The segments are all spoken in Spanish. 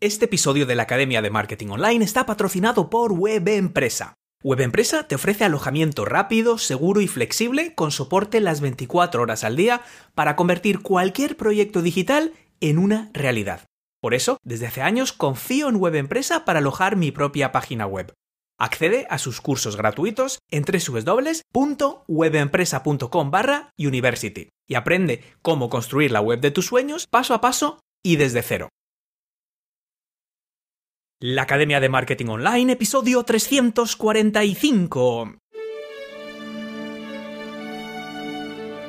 Este episodio de la Academia de Marketing Online está patrocinado por Web Empresa. te ofrece alojamiento rápido, seguro y flexible con soporte las 24 horas al día para convertir cualquier proyecto digital en una realidad. Por eso, desde hace años confío en Web para alojar mi propia página web. Accede a sus cursos gratuitos en www.webempresa.com barra university y aprende cómo construir la web de tus sueños paso a paso y desde cero. La Academia de Marketing Online, episodio 345.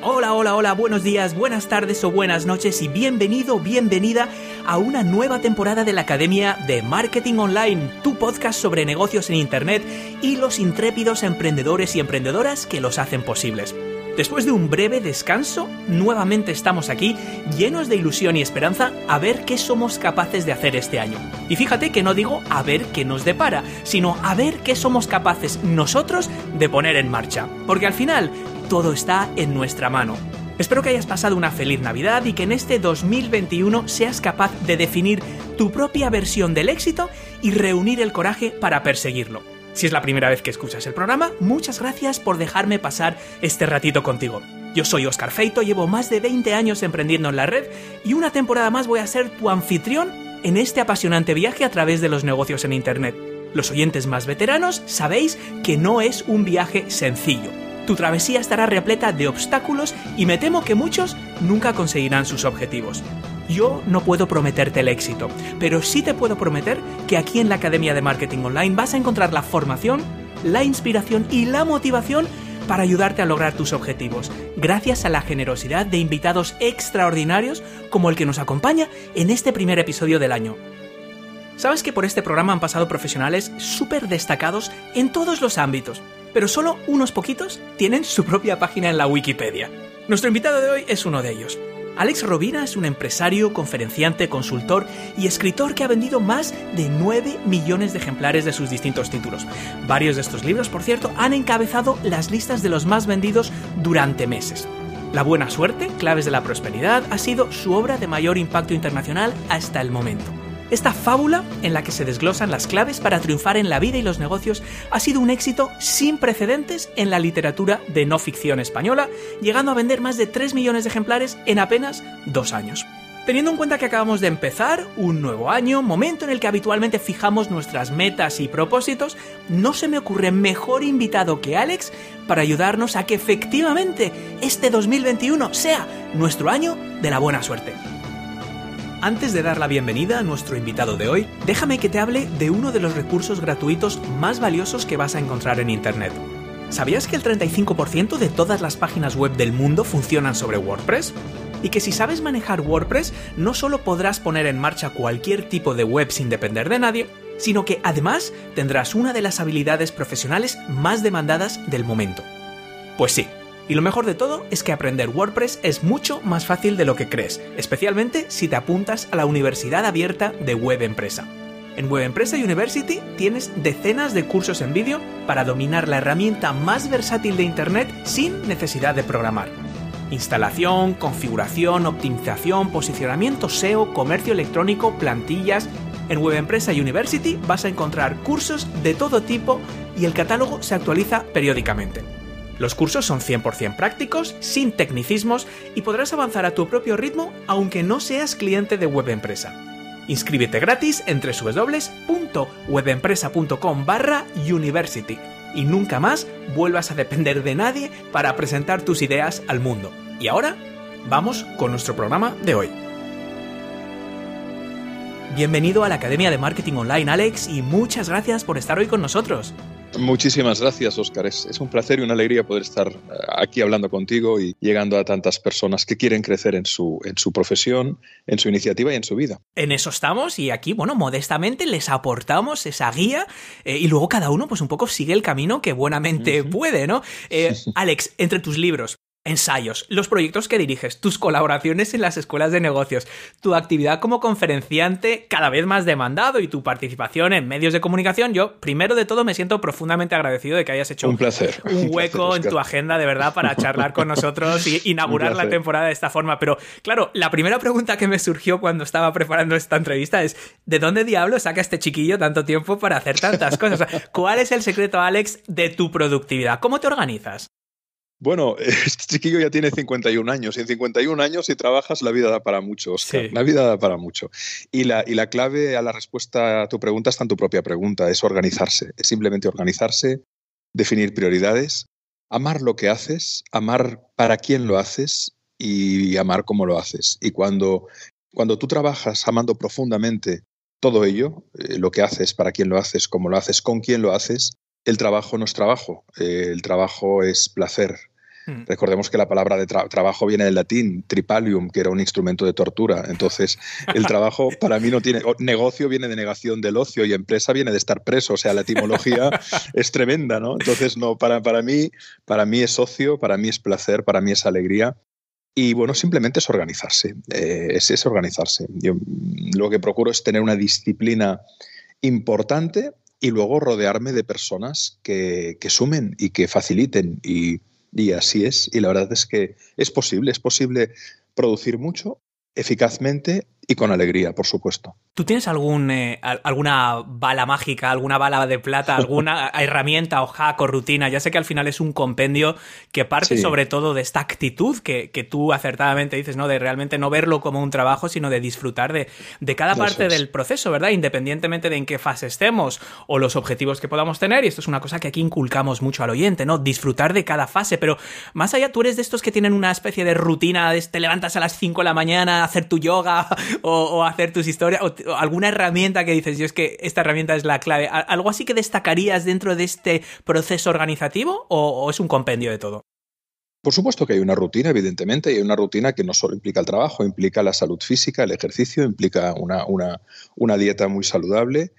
Hola, hola, hola, buenos días, buenas tardes o buenas noches y bienvenido, bienvenida a una nueva temporada de la Academia de Marketing Online, tu podcast sobre negocios en Internet y los intrépidos emprendedores y emprendedoras que los hacen posibles. Después de un breve descanso, nuevamente estamos aquí, llenos de ilusión y esperanza, a ver qué somos capaces de hacer este año. Y fíjate que no digo a ver qué nos depara, sino a ver qué somos capaces nosotros de poner en marcha. Porque al final, todo está en nuestra mano. Espero que hayas pasado una feliz Navidad y que en este 2021 seas capaz de definir tu propia versión del éxito y reunir el coraje para perseguirlo. Si es la primera vez que escuchas el programa, muchas gracias por dejarme pasar este ratito contigo. Yo soy Oscar Feito, llevo más de 20 años emprendiendo en la red y una temporada más voy a ser tu anfitrión en este apasionante viaje a través de los negocios en Internet. Los oyentes más veteranos sabéis que no es un viaje sencillo. Tu travesía estará repleta de obstáculos y me temo que muchos nunca conseguirán sus objetivos. Yo no puedo prometerte el éxito, pero sí te puedo prometer que aquí en la Academia de Marketing Online vas a encontrar la formación, la inspiración y la motivación para ayudarte a lograr tus objetivos, gracias a la generosidad de invitados extraordinarios como el que nos acompaña en este primer episodio del año. Sabes que por este programa han pasado profesionales súper destacados en todos los ámbitos, pero solo unos poquitos tienen su propia página en la Wikipedia. Nuestro invitado de hoy es uno de ellos. Alex Robina es un empresario, conferenciante, consultor y escritor que ha vendido más de 9 millones de ejemplares de sus distintos títulos. Varios de estos libros, por cierto, han encabezado las listas de los más vendidos durante meses. La buena suerte, claves de la prosperidad, ha sido su obra de mayor impacto internacional hasta el momento. Esta fábula, en la que se desglosan las claves para triunfar en la vida y los negocios, ha sido un éxito sin precedentes en la literatura de no ficción española, llegando a vender más de 3 millones de ejemplares en apenas dos años. Teniendo en cuenta que acabamos de empezar un nuevo año, momento en el que habitualmente fijamos nuestras metas y propósitos, no se me ocurre mejor invitado que Alex para ayudarnos a que efectivamente este 2021 sea nuestro año de la buena suerte. Antes de dar la bienvenida a nuestro invitado de hoy, déjame que te hable de uno de los recursos gratuitos más valiosos que vas a encontrar en Internet. ¿Sabías que el 35% de todas las páginas web del mundo funcionan sobre WordPress? y que si sabes manejar WordPress no solo podrás poner en marcha cualquier tipo de web sin depender de nadie, sino que además tendrás una de las habilidades profesionales más demandadas del momento. Pues sí, y lo mejor de todo es que aprender WordPress es mucho más fácil de lo que crees, especialmente si te apuntas a la Universidad Abierta de Web Empresa. En Web Empresa University tienes decenas de cursos en vídeo para dominar la herramienta más versátil de Internet sin necesidad de programar. Instalación, configuración, optimización, posicionamiento SEO, comercio electrónico, plantillas. En Web University vas a encontrar cursos de todo tipo y el catálogo se actualiza periódicamente. Los cursos son 100% prácticos, sin tecnicismos y podrás avanzar a tu propio ritmo aunque no seas cliente de Web Empresa. Inscríbete gratis en www.webempresa.com barra university y nunca más vuelvas a depender de nadie para presentar tus ideas al mundo. Y ahora, vamos con nuestro programa de hoy. Bienvenido a la Academia de Marketing Online, Alex, y muchas gracias por estar hoy con nosotros. Muchísimas gracias, Óscar. Es, un placer y una alegría poder estar eh, aquí hablando contigo y llegando a tantas personas que quieren crecer en su, en su profesión, en su iniciativa y en su vida. En eso estamos y aquí, bueno, modestamente les aportamos esa guía eh, y luego cada uno pues un poco sigue el camino que buenamente puede, ¿no? Eh, Alex, entre tus libros, ensayos, los proyectos que diriges, tus colaboraciones en las escuelas de negocios, tu actividad como conferenciante cada vez más demandado y tu participación en medios de comunicación. Yo, primero de todo, me siento profundamente agradecido de que hayas hecho un, placer, un hueco en tu agenda, de verdad, para charlar con nosotros y inaugurar la temporada de esta forma. Pero claro, la primera pregunta que me surgió cuando estaba preparando esta entrevista es, ¿de dónde diablo saca este chiquillo tanto tiempo para hacer tantas cosas? ¿Cuál es el secreto, Alex, de tu productividad? ¿Cómo te organizas? Bueno, este chiquillo ya tiene 51 años y en 51 años si trabajas la vida da para mucho, La vida da para mucho. Y la, y la clave a la respuesta a tu pregunta está en tu propia pregunta, es organizarse, es simplemente organizarse, definir prioridades, amar lo que haces, amar para quién lo haces y amar cómo lo haces. Y cuando, cuando tú trabajas amando profundamente todo ello, eh, lo que haces, para quién lo haces, cómo lo haces, con quién lo haces, el trabajo no es trabajo, eh, el trabajo es placer, Hmm. Recordemos que la palabra de trabajo viene del latín, tripalium, que era un instrumento de tortura. Entonces, el trabajo para mí no tiene... Negocio viene de negación del ocio y empresa viene de estar preso. O sea, la etimología es tremenda, ¿no? Entonces, no, para, para, mí, para mí es ocio, para mí es placer, para mí es alegría. Y bueno, simplemente es organizarse, eh, es, es, organizarse. Yo lo que procuro es tener una disciplina importante y luego rodearme de personas que, que sumen y que faciliten. Y y así es. Y la verdad es que es posible, es posible producir mucho eficazmente y con alegría, por supuesto. ¿Tú tienes algún, eh, alguna bala mágica, alguna bala de plata, alguna herramienta o hack o rutina? Ya sé que al final es un compendio que parte sobre todo de esta actitud que, tú acertadamente dices, ¿no? De realmente no verlo como un trabajo, sino de disfrutar de, de cada parte del proceso, ¿verdad? Independientemente de en qué fase estemos o los objetivos que podamos tener. Y esto es una cosa que aquí inculcamos mucho al oyente, ¿no? Disfrutar de cada fase. Pero más allá, tú eres de estos que tienen una especie de rutina, de, te levantas a las 5 de la mañana a hacer tu yoga o, hacer tus historias, o, alguna herramienta que dices, yo es que esta herramienta es la clave. ¿Algo así que destacarías dentro de este proceso organizativo o, es un compendio de todo? Por supuesto que hay una rutina, evidentemente, y hay una rutina que no solo implica el trabajo, implica la salud física, el ejercicio, implica una, dieta muy saludable.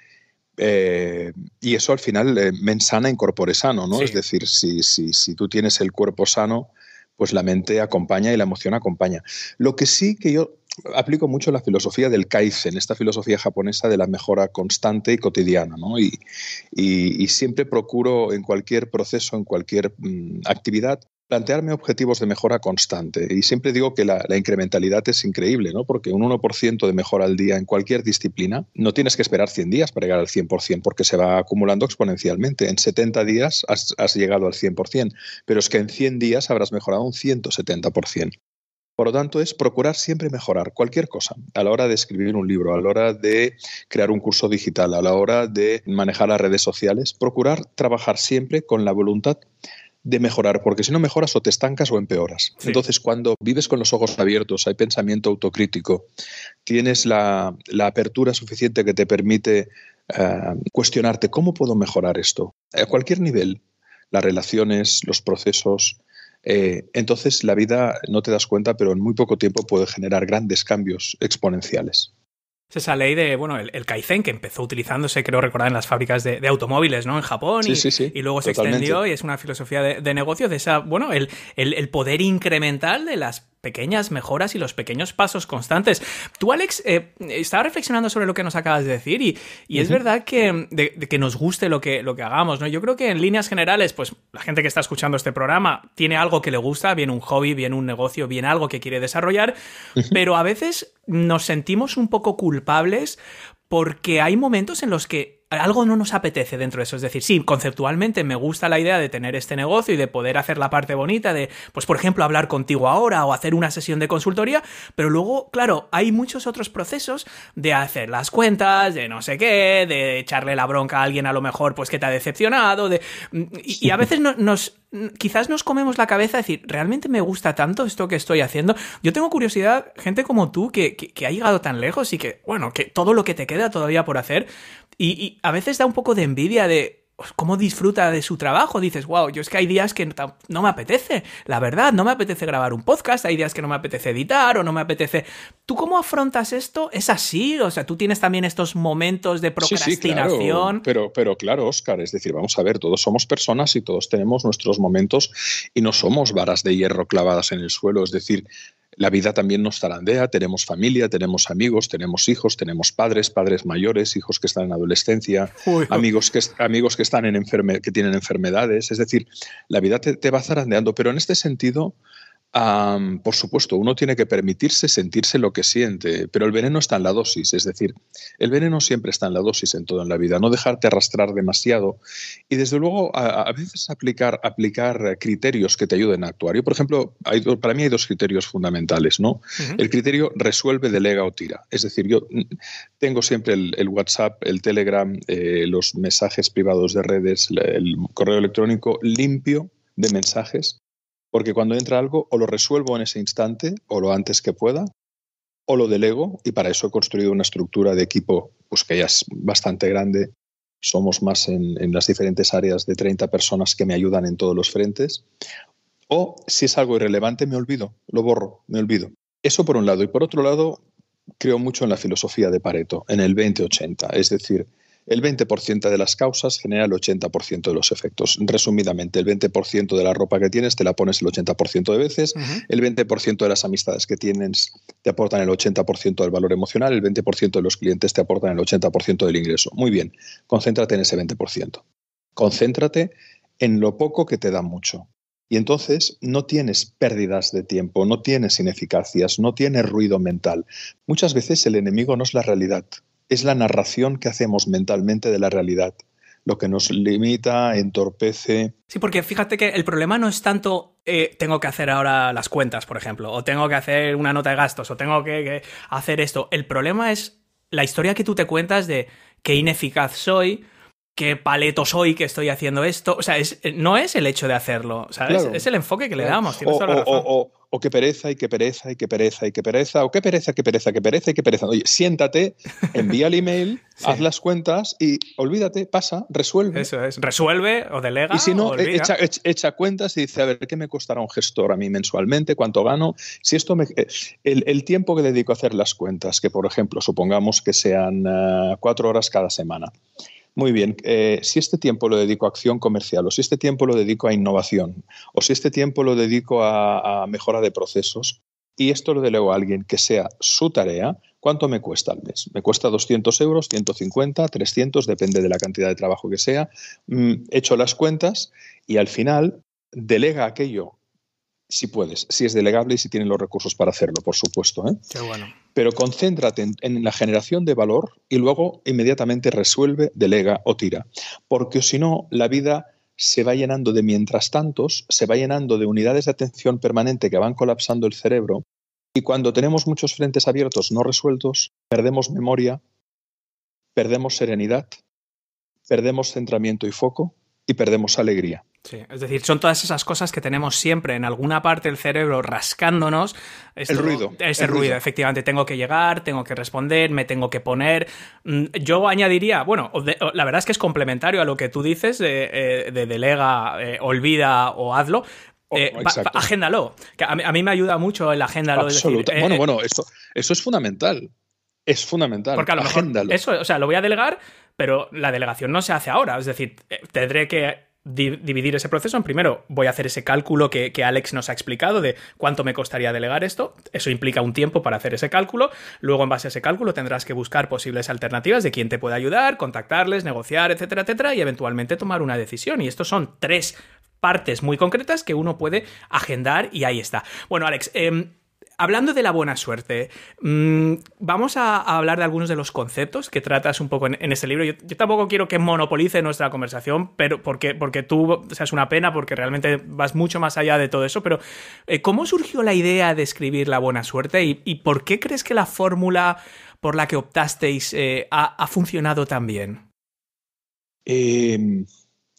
Eh, y eso al final eh, mensana incorpore sano, ¿no? Es decir, si, si, si, tú tienes el cuerpo sano, pues la mente acompaña y la emoción acompaña. Lo que sí que yo aplico mucho la filosofía del Kaizen, esta filosofía japonesa de la mejora constante y cotidiana, y, siempre procuro en cualquier proceso, en cualquier mm, actividad, plantearme objetivos de mejora constante. Y siempre digo que la, incrementalidad es increíble, porque un 1% de mejora al día en cualquier disciplina, no tienes que esperar 100 días para llegar al 100%, porque se va acumulando exponencialmente. En 70 días has, has llegado al 100%, pero es que en 100 días habrás mejorado un 170%. Por lo tanto, es procurar siempre mejorar cualquier cosa a la hora de escribir un libro, a la hora de crear un curso digital, a la hora de manejar las redes sociales, procurar trabajar siempre con la voluntad de mejorar, porque si no mejoras o te estancas o empeoras. Entonces, cuando vives con los ojos abiertos, hay pensamiento autocrítico, tienes la, apertura suficiente que te permite eh, cuestionarte cómo puedo mejorar esto, a cualquier nivel, las relaciones, los procesos, eh, entonces la vida, no te das cuenta, pero en muy poco tiempo puede generar grandes cambios exponenciales. Es esa ley de, bueno, el, Kaizen que empezó utilizándose, creo recordar, en las fábricas de, automóviles, ¿no? En Japón. y, luego se extendió y es una filosofía de, negocio, de esa, bueno, el, poder incremental de las pequeñas mejoras y los pequeños pasos constantes. Tú, Alex, eh, estaba reflexionando sobre lo que nos acabas de decir y, y es verdad que, de, que nos guste lo que, lo que, hagamos, ¿no? Yo creo que en líneas generales, pues la gente que está escuchando este programa tiene algo que le gusta, bien un hobby, bien un negocio, bien algo que quiere desarrollar, pero a veces nos sentimos un poco culpables porque hay momentos en los que algo no nos apetece dentro de eso. Es decir, sí, conceptualmente me gusta la idea de tener este negocio y de poder hacer la parte bonita de, pues por ejemplo, hablar contigo ahora o hacer una sesión de consultoría, pero luego, claro, hay muchos otros procesos de hacer las cuentas, de no sé qué, de echarle la bronca a alguien a lo mejor pues que te ha decepcionado, de... Mm, y, a veces nos, quizás nos comemos la cabeza decir, ¿realmente me gusta tanto esto que estoy haciendo? Yo tengo curiosidad, gente como tú, que, que, ha llegado tan lejos y que, bueno, que todo lo que te queda todavía por hacer, y, a veces da un poco de envidia de, cómo disfruta de su trabajo. Dices, wow, yo es que hay días que no me apetece, la verdad, no me apetece grabar un podcast, hay días que no me apetece editar o no me apetece. ¿Tú cómo afrontas esto? ¿Es así? O sea, tú tienes también estos momentos de procrastinación. Pero, pero claro, Oscar, es decir, vamos a ver, todos somos personas y todos tenemos nuestros momentos y no somos varas de hierro clavadas en el suelo. Es decir, la vida también nos zarandea, tenemos familia, tenemos amigos, tenemos hijos, tenemos padres, padres mayores, hijos que están en adolescencia, amigos que, amigos que, están en enferme, que tienen enfermedades. Es decir, la vida te, te va zarandeando, pero en este sentido por supuesto, uno tiene que permitirse sentirse lo que siente, pero el veneno está en la dosis, es decir, el veneno siempre está en la dosis en toda la vida, no dejarte arrastrar demasiado y desde luego a, veces aplicar, aplicar criterios que te ayuden a actuar. Yo, por ejemplo, para mí hay dos criterios fundamentales, ¿no? El criterio resuelve, delega o tira, es decir, yo tengo siempre el, WhatsApp, el Telegram, eh, los mensajes privados de redes, el correo electrónico limpio de mensajes porque cuando entra algo, o lo resuelvo en ese instante, o lo antes que pueda, o lo delego, y para eso he construido una estructura de equipo pues, que ya es bastante grande. Somos más en, en las diferentes áreas de 30 personas que me ayudan en todos los frentes. O si es algo irrelevante, me olvido, lo borro, me olvido. Eso por un lado. Y por otro lado, creo mucho en la filosofía de Pareto, en el 20-80. Es decir, el 20% de las causas genera el 80% de los efectos. Resumidamente, el 20% de la ropa que tienes te la pones el 80% de veces, el 20% de las amistades que tienes te aportan el 80% del valor emocional, el 20% de los clientes te aportan el 80% del ingreso. Muy bien, concéntrate en ese 20%. Concéntrate en lo poco que te da mucho. Y entonces no tienes pérdidas de tiempo, no tienes ineficacias, no tienes ruido mental. Muchas veces el enemigo no es la realidad, es la narración que hacemos mentalmente de la realidad lo que nos limita, entorpece. Sí, porque fíjate que el problema no es tanto eh, tengo que hacer ahora las cuentas, por ejemplo, o tengo que hacer una nota de gastos, o tengo que, hacer esto. El problema es la historia que tú te cuentas de qué ineficaz soy, qué paleto soy que estoy haciendo esto. O sea, eh, no es el hecho de hacerlo, es, el enfoque que le damos. Tienes toda la razón o qué pereza, y qué pereza, y qué pereza, y qué pereza, o qué pereza, qué pereza, qué pereza, y qué pereza. Oye, siéntate, envía el email, haz las cuentas y olvídate, pasa, resuelve. Eso es, resuelve o delega. Y si no, eh, echa, cuentas y dice, a ver, ¿qué me costará un gestor a mí mensualmente? ¿Cuánto gano? Si esto me... Eh, el, tiempo que dedico a hacer las cuentas, que por ejemplo, supongamos que sean eh, cuatro horas cada semana muy bien, eh, si este tiempo lo dedico a acción comercial, o si este tiempo lo dedico a innovación, o si este tiempo lo dedico a, mejora de procesos, y esto lo delego a alguien que sea su tarea, ¿cuánto me cuesta al mes? Me cuesta 200 euros, 150, 300, depende de la cantidad de trabajo que sea. Hecho mm, las cuentas y al final delega aquello si puedes, si es delegable y si tienes los recursos para hacerlo, por supuesto. ¿eh? bueno. Pero concéntrate en, en, la generación de valor y luego inmediatamente resuelve, delega o tira. Porque si no, la vida se va llenando de mientras tantos, se va llenando de unidades de atención permanente que van colapsando el cerebro. Y cuando tenemos muchos frentes abiertos no resueltos, perdemos memoria, perdemos serenidad, perdemos centramiento y foco y perdemos alegría. es decir, son todas esas cosas que tenemos siempre en alguna parte del cerebro rascándonos. el ruido. Ese ruido, efectivamente. Tengo que llegar, tengo que responder, me tengo que poner. Mm, yo añadiría, bueno, la verdad es que es complementario a lo que tú dices de, eh, delega, eh, olvida o hazlo. Oh, eh, agéndalo. a, mí, me ayuda mucho el agéndalo. bueno, bueno, eso es fundamental. Es fundamental. Porque a lo mejor eso, o sea, lo voy a delegar, pero la delegación no se hace ahora. Es decir, eh, tendré que dividir ese proceso en primero voy a hacer ese cálculo que, Alex nos ha explicado de cuánto me costaría delegar esto. Eso implica un tiempo para hacer ese cálculo. Luego, en base a ese cálculo, tendrás que buscar posibles alternativas de quién te puede ayudar, contactarles, negociar, etcétera, etcétera, y eventualmente tomar una decisión. Y estos son tres partes muy concretas que uno puede agendar y ahí está. Bueno, Alex, em, Hablando de la buena suerte, mm, vamos a, hablar de algunos de los conceptos que tratas un poco en, este libro. Yo, tampoco quiero que monopolice nuestra conversación, pero porque, porque tú, o es una pena porque realmente vas mucho más allá de todo eso, pero eh, ¿cómo surgió la idea de escribir la buena suerte y, por qué crees que la fórmula por la que optasteis eh, ha, funcionado tan bien? Em,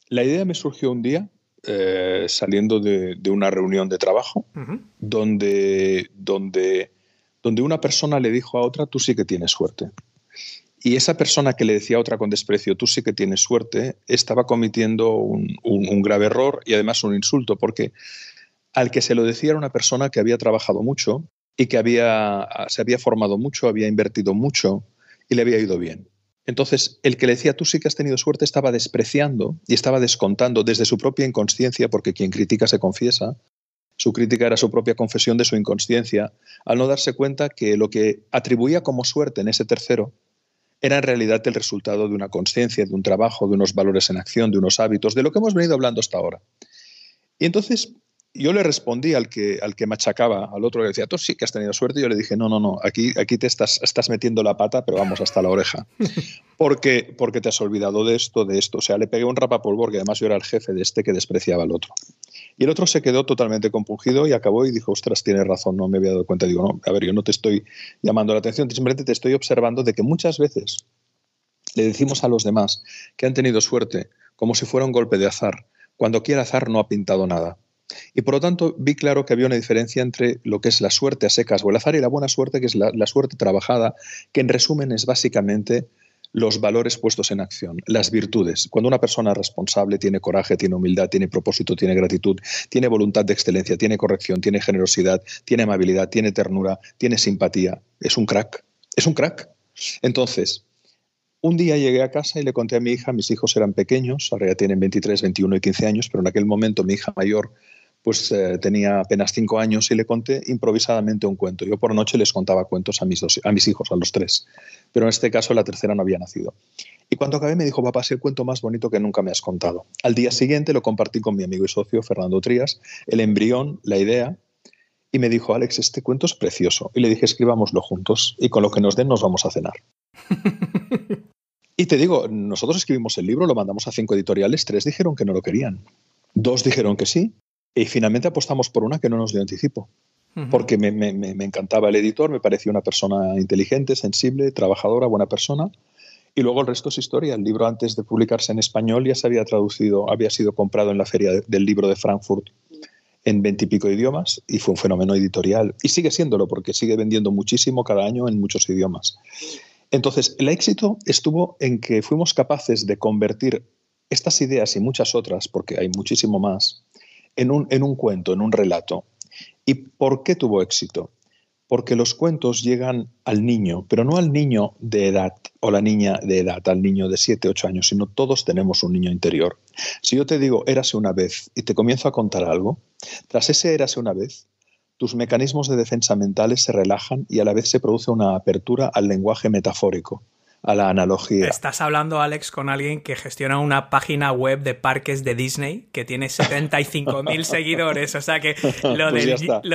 la idea me surgió un día eh, saliendo de, una reunión de trabajo donde, donde, donde una persona le dijo a otra, tú sí que tienes suerte. Y esa persona que le decía a otra con desprecio, tú sí que tienes suerte, estaba cometiendo un, grave error y además un insulto, porque al que se lo decía era una persona que había trabajado mucho y que había, se había formado mucho, había invertido mucho y le había ido bien. Entonces, el que le decía tú sí que has tenido suerte estaba despreciando y estaba descontando desde su propia inconsciencia, porque quien critica se confiesa. Su crítica era su propia confesión de su inconsciencia, al no darse cuenta que lo que atribuía como suerte en ese tercero era en realidad el resultado de una conciencia, de un trabajo, de unos valores en acción, de unos hábitos, de lo que hemos venido hablando hasta ahora. Y entonces yo le respondí al que, al que machacaba, al otro que decía, tú sí que has tenido suerte. Y yo le dije, no, no, no, aquí, aquí te estás, estás metiendo la pata, pero vamos hasta la oreja. porque, porque te has olvidado de esto, de esto. O sea, le pegué un rapapolvo, porque además yo era el jefe de este que despreciaba al otro. Y el otro se quedó totalmente compungido y acabó y dijo, ostras, tienes razón, no me había dado cuenta. digo, no, a ver, yo no te estoy llamando la atención, simplemente te estoy observando de que muchas veces le decimos a los demás que han tenido suerte como si fuera un golpe de azar, cuando aquí el azar no ha pintado nada. Y por lo tanto vi claro que había una diferencia entre lo que es la suerte a secas o y la buena suerte, que es la, suerte trabajada, que en resumen es básicamente los valores puestos en acción, las virtudes. Cuando una persona responsable tiene coraje, tiene humildad, tiene propósito, tiene gratitud, tiene voluntad de excelencia, tiene corrección, tiene generosidad, tiene amabilidad, tiene ternura, tiene simpatía, es un crack, es un crack. Entonces, un día llegué a casa y le conté a mi hija, mis hijos eran pequeños, ahora ya tienen 23, 21 y 15 años, pero en aquel momento mi hija mayor pues eh, tenía apenas cinco años y le conté improvisadamente un cuento. Yo por noche les contaba cuentos a mis, dos, a mis hijos, a los tres, pero en este caso la tercera no había nacido. Y cuando acabé me dijo, papá, es el cuento más bonito que nunca me has contado. Al día siguiente lo compartí con mi amigo y socio Fernando Trías, el embrión, la idea, y me dijo, Alex, este cuento es precioso. Y le dije, escribámoslo juntos y con lo que nos den nos vamos a cenar. y te digo, nosotros escribimos el libro, lo mandamos a cinco editoriales, tres dijeron que no lo querían, dos dijeron que sí y finalmente apostamos por una que no nos dio anticipo, porque me, encantaba el editor, me parecía una persona inteligente, sensible, trabajadora, buena persona. Y luego el resto es historia. El libro antes de publicarse en español ya se había traducido, había sido comprado en la feria del libro de Frankfurt en veintipico idiomas y fue un fenómeno editorial. Y sigue siéndolo porque sigue vendiendo muchísimo cada año en muchos idiomas. Entonces, el éxito estuvo en que fuimos capaces de convertir estas ideas y muchas otras, porque hay muchísimo más, en un, cuento, en un relato. ¿Y por qué tuvo éxito? Porque los cuentos llegan al niño, pero no al niño de edad o la niña de edad, al niño de 7, 8 años, sino todos tenemos un niño interior. Si yo te digo, érase una vez, y te comienzo a contar algo, tras ese érase una vez, tus mecanismos de defensa mentales se relajan y a la vez se produce una apertura al lenguaje metafórico a la analogía. Estás hablando, Alex, con alguien que gestiona una página web de parques de Disney que tiene 75.000 seguidores. O sea que pues lo,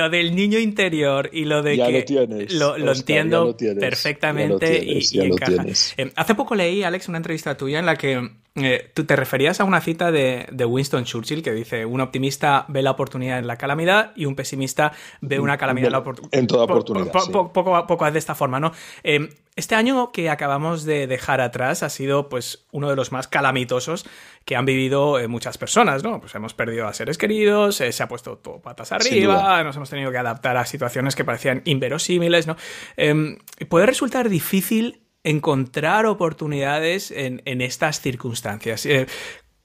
del, niño interior y lo de que. Lo, lo, entiendo perfectamente y, encaja. Em, hace poco leí, Alex, una entrevista tuya en la que eh, tú te referías a una cita de, Winston Churchill que dice: Un optimista ve la oportunidad en la calamidad y un pesimista ve una calamidad en la oportunidad. En toda oportunidad. poco poco, es de esta forma, ¿no? Eh, este año que acabamos de dejar atrás ha sido pues uno de los más calamitosos que han vivido eh, muchas personas, ¿no? Pues hemos perdido a seres queridos, se ha puesto todo patas arriba, nos hemos tenido que adaptar a situaciones que parecían inverosímiles, ¿no? Em, puede resultar difícil encontrar oportunidades en, estas circunstancias. Eh,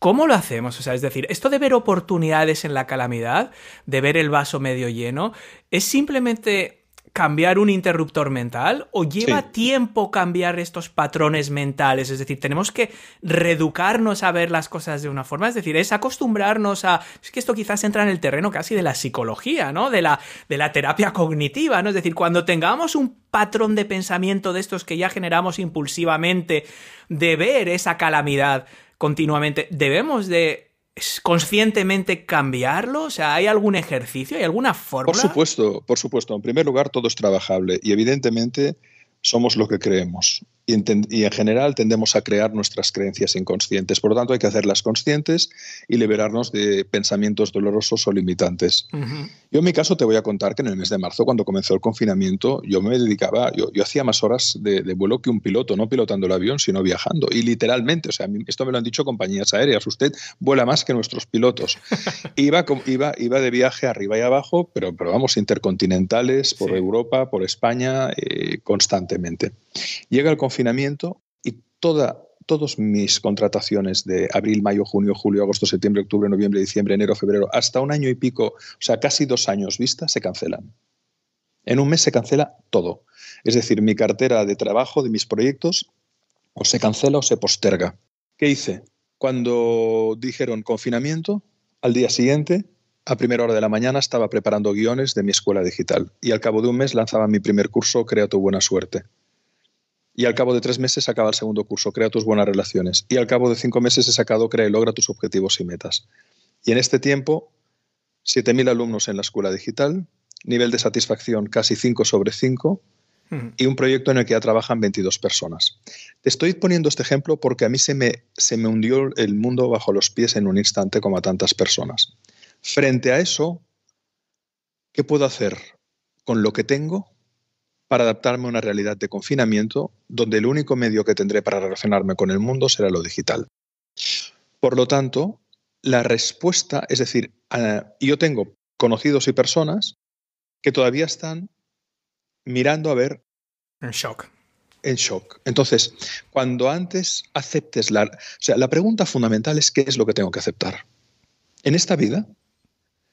¿Cómo lo hacemos? O sea, es decir, esto de ver oportunidades en la calamidad, de ver el vaso medio lleno, es simplemente cambiar un interruptor mental o lleva tiempo cambiar estos patrones mentales? Es decir, tenemos que reeducarnos a ver las cosas de una forma, es decir, es acostumbrarnos a... Es que esto quizás entra en el terreno casi de la psicología, ¿no? De la, de la terapia cognitiva, ¿no? Es decir, cuando tengamos un patrón de pensamiento de estos que ya generamos impulsivamente, de ver esa calamidad continuamente, debemos de conscientemente cambiarlo? O sea, ¿hay algún ejercicio? ¿Hay alguna forma Por supuesto, por supuesto. En primer lugar, todo es trabajable y evidentemente somos lo que creemos y, en general tendemos a crear nuestras creencias inconscientes. Por lo tanto, hay que hacerlas conscientes y liberarnos de pensamientos dolorosos o limitantes. Yo en mi caso te voy a contar que en el mes de marzo, cuando comenzó el confinamiento, yo me dedicaba, yo, hacía más horas de, vuelo que un piloto, no pilotando el avión, sino viajando. Y literalmente, o sea, esto me lo han dicho compañías aéreas, usted vuela más que nuestros pilotos. iba, iba, iba de viaje arriba y abajo, pero, pero vamos, intercontinentales, por Europa, por España, eh, constantemente. Llega el confinamiento y todas mis contrataciones de abril, mayo, junio, julio, agosto, septiembre, octubre, noviembre, diciembre, enero, febrero, hasta un año y pico, o sea, casi dos años vista, se cancelan. En un mes se cancela todo. Es decir, mi cartera de trabajo, de mis proyectos, o se cancela o se posterga. ¿Qué hice? Cuando dijeron confinamiento, al día siguiente, a primera hora de la mañana, estaba preparando guiones de mi escuela digital y al cabo de un mes lanzaba mi primer curso, Crea tu buena suerte y al cabo de tres meses acaba el segundo curso, crea tus buenas relaciones. Y al cabo de cinco meses he sacado, crea y logra tus objetivos y metas. Y en este tiempo, 7.000 alumnos en la escuela digital, nivel de satisfacción casi 5 sobre 5 y un proyecto en el que ya trabajan 22 personas. Te estoy poniendo este ejemplo porque a mí se me, se me hundió el mundo bajo los pies en un instante como a tantas personas. Frente a eso, ¿qué puedo hacer con lo que tengo para adaptarme a una realidad de confinamiento donde el único medio que tendré para relacionarme con el mundo será lo digital. Por lo tanto, la respuesta, es decir, yo tengo conocidos y personas que todavía están mirando a ver... En shock. En shock. Entonces, cuando antes aceptes la... O sea, la pregunta fundamental es qué es lo que tengo que aceptar. En esta vida,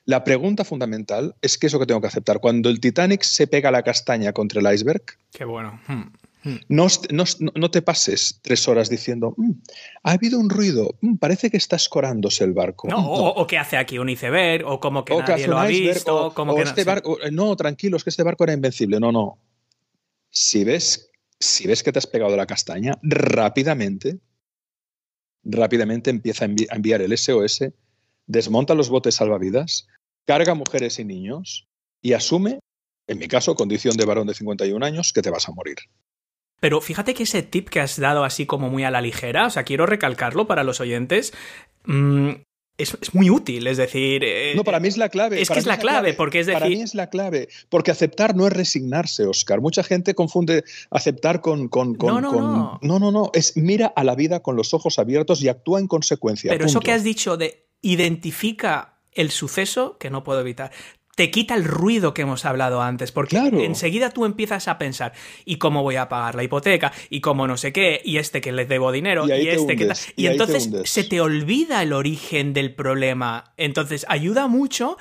la pregunta fundamental es qué es lo que tengo que aceptar. Cuando el Titanic se pega la castaña contra el iceberg. Qué bueno. Hmm, hmm. No, te pases tres horas diciendo, mm, ha habido un ruido, mm, parece que está escorándose el barco. No, O, que qué hace aquí un iceberg, o como que nadie lo ha visto, como este barco, eh, no, tranquilo, es que este barco era invencible. No, no. Si ves, si ves que te has pegado la castaña, rápidamente, rápidamente empieza a enviar el SOS, desmonta los botes salvavidas, carga mujeres y niños y asume, en mi caso, condición de varón de 51 años, que te vas a morir. Pero fíjate que ese tip que has dado así como muy a la ligera, o sea, quiero recalcarlo para los oyentes, mm, es, muy útil, es decir... Eh, no, para mí es la clave. Es que es la, clave, porque es decir... Para mí es la clave, porque aceptar no es resignarse, Oscar. Mucha gente confunde aceptar con... no, no, no. no, no, no, es mira a la vida con los ojos abiertos y actúa en consecuencia. Pero eso que has dicho de identifica el suceso que no puedo evitar. Te quita el ruido que hemos hablado antes, porque enseguida tú empiezas a pensar, ¿y cómo voy a pagar la hipoteca? ¿Y cómo no sé qué? ¿Y este que le debo dinero? ¿Y, este que tal? Y, entonces se te olvida el origen del problema. Entonces ayuda mucho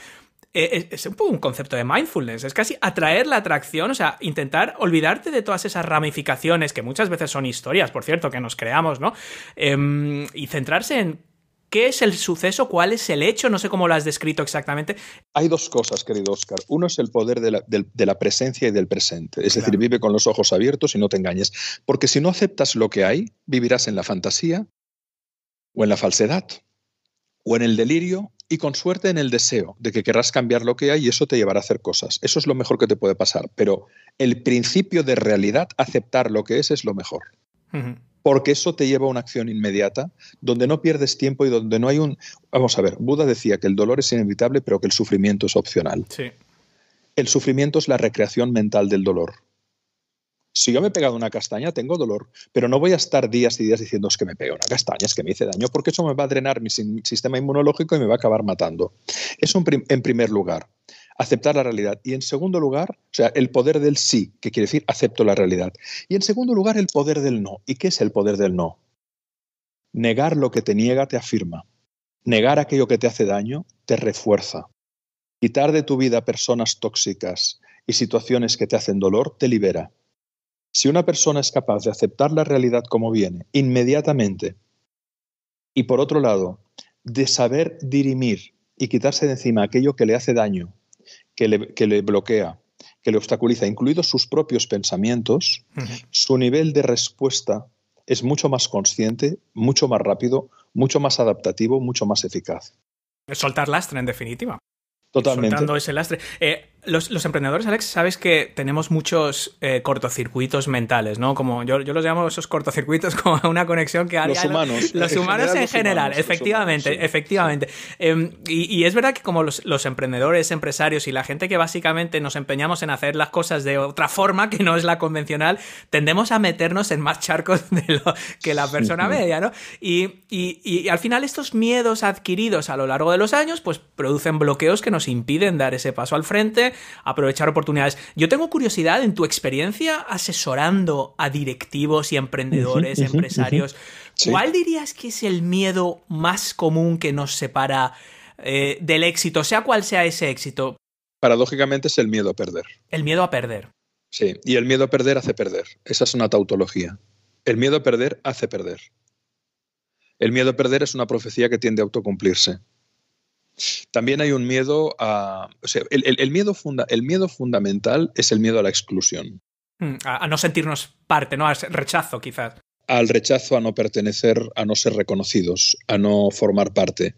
eh, eh, es, un poco un concepto de mindfulness, es casi atraer la atracción, o sea, intentar olvidarte de todas esas ramificaciones que muchas veces son historias, por cierto, que nos creamos, ¿no? Em, y centrarse en ¿Qué es el suceso? ¿Cuál es el hecho? No sé cómo lo has descrito exactamente. Hay dos cosas, querido Oscar. Uno es el poder de la, presencia y del presente. Es decir, vive con los ojos abiertos y no te engañes. Porque si no aceptas lo que hay, vivirás en la fantasía o en la falsedad o en el delirio y con suerte en el deseo de que querrás cambiar lo que hay y eso te llevará a hacer cosas. Eso es lo mejor que te puede pasar. Pero el principio de realidad, aceptar lo que es, es lo mejor porque eso te lleva a una acción inmediata, donde no pierdes tiempo y donde no hay un... Vamos a ver, Buda decía que el dolor es inevitable, pero que el sufrimiento es opcional. Sí. El sufrimiento es la recreación mental del dolor. Si yo me he pegado una castaña, tengo dolor, pero no voy a estar días y días diciendo es que me pego una castaña, es que me hice daño, porque eso me va a drenar mi sistema inmunológico y me va a acabar matando. Eso en, primer lugar aceptar la realidad. Y en segundo lugar, o sea, el poder del sí, que quiere decir acepto la realidad. Y en segundo lugar, el poder del no. ¿Y qué es el poder del no? Negar lo que te niega te afirma. Negar aquello que te hace daño te refuerza. Quitar de tu vida personas tóxicas y situaciones que te hacen dolor te libera. Si una persona es capaz de aceptar la realidad como viene inmediatamente y por otro lado, de saber dirimir y quitarse de encima aquello que le hace daño que le, bloquea, que le obstaculiza, incluidos sus propios pensamientos, su nivel de respuesta es mucho más consciente, mucho más rápido, mucho más adaptativo, mucho más eficaz. Soltar lastre, en definitiva. Totalmente. Soltando ese lastre. Eh, los, emprendedores, Alex, sabes que tenemos muchos eh, cortocircuitos mentales, ¿no? Como yo, los llamo esos cortocircuitos como una conexión que Los humanos. Los, humanos en general, efectivamente, efectivamente. Em, y, es verdad que como los, emprendedores, empresarios y la gente que básicamente nos empeñamos en hacer las cosas de otra forma que no es la convencional, tendemos a meternos en más charcos que la persona media, ¿no? Y, y al final estos miedos adquiridos a lo largo de los años, pues producen bloqueos que nos impiden dar ese paso al frente aprovechar oportunidades. Yo tengo curiosidad en tu experiencia asesorando a directivos y emprendedores, empresarios. ¿Cuál dirías que es el miedo más común que nos separa eh, del éxito, sea cual sea ese éxito? Paradójicamente es el miedo a perder. El miedo a perder. Sí, y el miedo a perder hace perder. Esa es una tautología. El miedo a perder hace perder. El miedo a perder es una profecía que tiende a autocumplirse. También hay un miedo a... el, miedo fundamental es el miedo a la exclusión. Hmm, a, a no sentirnos parte, ¿no? Al rechazo, quizás. Al rechazo, a no pertenecer, a no ser reconocidos, a no formar parte.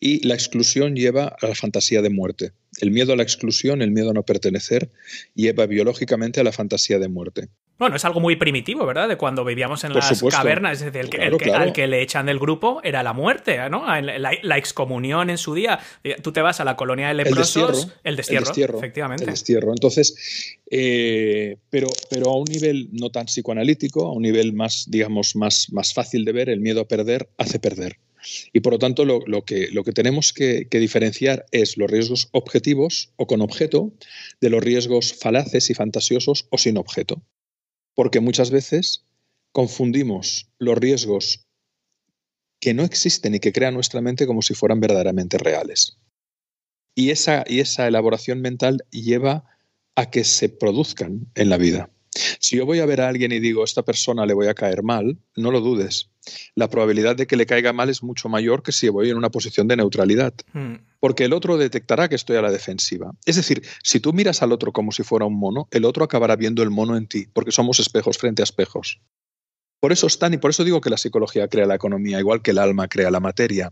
Y la exclusión lleva a la fantasía de muerte. El miedo a la exclusión, el miedo a no pertenecer, lleva biológicamente a la fantasía de muerte. Bueno, es algo muy primitivo, ¿verdad? De cuando vivíamos en las cavernas. Es decir, el que, al que le echan del grupo era la muerte, ¿no? Ah, la, excomunión en su día. Eh, tú te vas a la colonia de leprosos. El destierro. efectivamente. El destierro. Entonces, eh, pero, pero a un nivel no tan psicoanalítico, a un nivel más, digamos, más, fácil de ver, el miedo a perder hace perder. Y por lo tanto, lo, que, lo que, tenemos que, diferenciar es los riesgos objetivos o con objeto de los riesgos falaces y fantasiosos o sin objeto porque muchas veces confundimos los riesgos que no existen y que crea nuestra mente como si fueran verdaderamente reales. Y esa, y esa elaboración mental lleva a que se produzcan en la vida. Si yo voy a ver a alguien y digo, esta persona le voy a caer mal, no lo dudes. La probabilidad de que le caiga mal es mucho mayor que si voy en una posición de neutralidad, hmm. porque el otro detectará que estoy a la defensiva. Es decir, si tú miras al otro como si fuera un mono, el otro acabará viendo el mono en ti, porque somos espejos frente a espejos. Por eso están y por eso digo que la psicología crea la economía, igual que el alma crea la materia.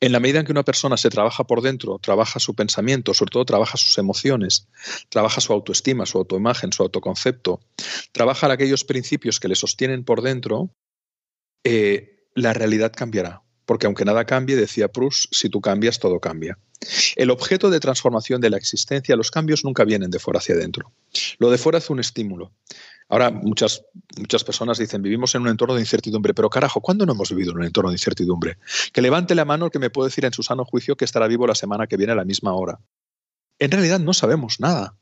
En la medida en que una persona se trabaja por dentro, trabaja su pensamiento, sobre todo trabaja sus emociones, trabaja su autoestima, su autoimagen, su autoconcepto, trabaja aquellos principios que le sostienen por dentro, eh, la realidad cambiará porque aunque nada cambie, decía Proust, si tú cambias, todo cambia. El objeto de transformación de la existencia, los cambios nunca vienen de fuera hacia adentro. Lo de fuera es un estímulo. Ahora muchas, muchas personas dicen, vivimos en un entorno de incertidumbre, pero carajo, ¿cuándo no hemos vivido en un entorno de incertidumbre? Que levante la mano el que me puede decir en su sano juicio que estará vivo la semana que viene a la misma hora. En realidad no sabemos nada.